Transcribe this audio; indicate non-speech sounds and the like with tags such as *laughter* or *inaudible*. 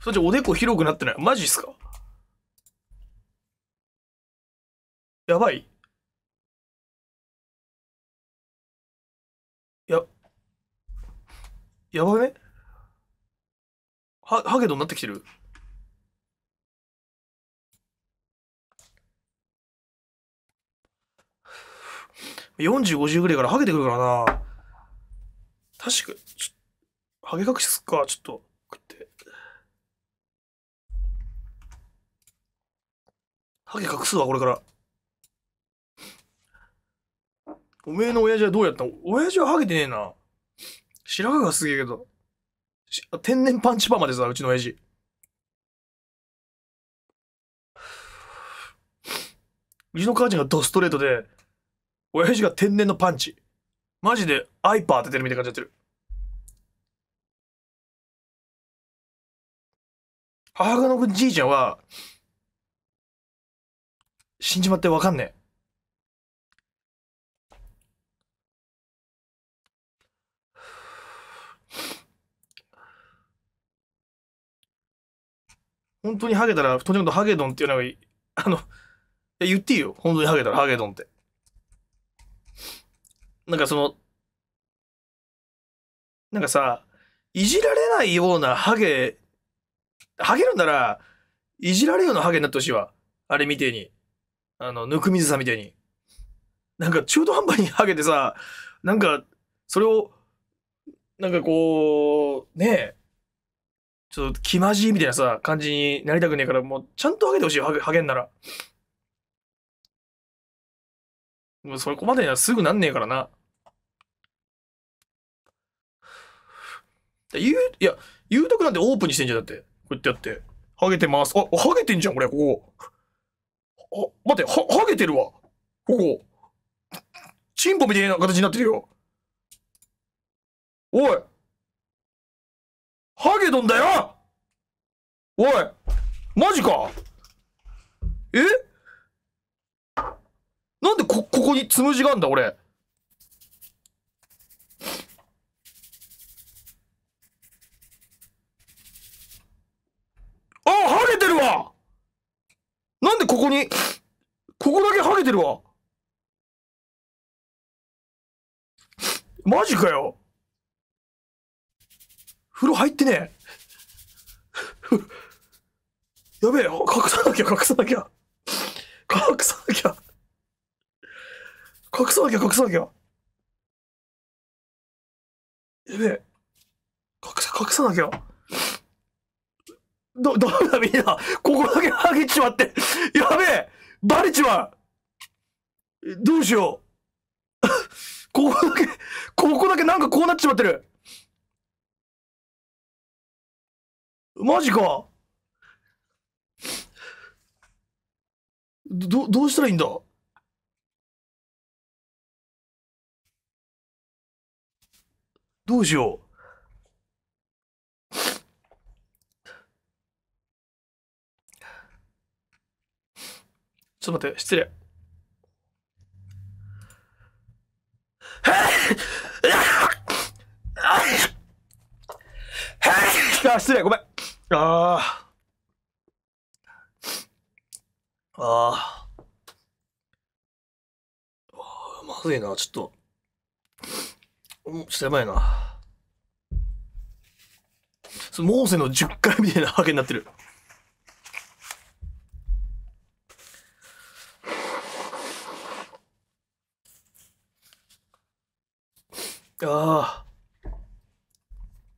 そっちおでこ広くなってないマジっすかやばいや、やばめは、ハゲドになってきてる4 50ぐらいからハゲてくるからな。確か、ハゲ隠しすっか、ちょっと、食って。ハゲ隠すわ、これから。おめえの親父はどうやったの親父はハゲてねえな。白髪がすげえけど。天然パンチパーマでさ、うちの親父。うちの母ちゃんがドストレートで、親父が天然のパンチ。マジでアイパー当ててるみたいな感じやってる。母方のじいちゃんは、死んじまってわかんねえ。本当にハゲたら、とにかくハゲドンっていうのがいい。あの、言っていいよ。本当にハゲたら、ハゲドンって。なんかその、なんかさ、いじられないようなハゲ、ハゲるんなら、いじられるようなハゲになってほしいわ。あれみてえに。あの、ぬくみずさみたいに。なんか中途半端にハゲてさ、なんか、それを、なんかこう、ねえ、ちょっと気まじいみたいなさ、感じになりたくねえから、もうちゃんとハゲてほしいよ、ハゲハゲんなら。もうそこまでにはすぐなんねえからな。言う、いや、言うとくなんてオープンにしてんじゃん、だって。こうやってやって。ハゲてます。あ、ハゲてんじゃん、これ、ここ。待って、は、はげてるわ。ここ。チンポみたいな形になってるよ。おい。ハゲドンだよおいマジかえなんでこ、ここにつむじがあんだ俺。んでここに、ここだけハゲてるわ。マジかよ。風呂入ってねえ。やべえ、隠さなきゃ隠さなきゃ。隠さなきゃ。隠さなきゃ隠さなきゃ。やべえ。隠さ、隠さなきゃ。ど、*laughs* どうだみんな、ここだけハげちまって。やべえバレちまうどうしよう *laughs* ここだけ、ここだけなんかこうなっちまってる。マジか。ど、どうしたらいいんだどうしよう。ちょっと待って、失礼。あ、失礼、ごめん。ああ。ああ。まずいな、ちょっと。ちょっとやばいな。モーセの10回みたいなハゲになってる。Ugh.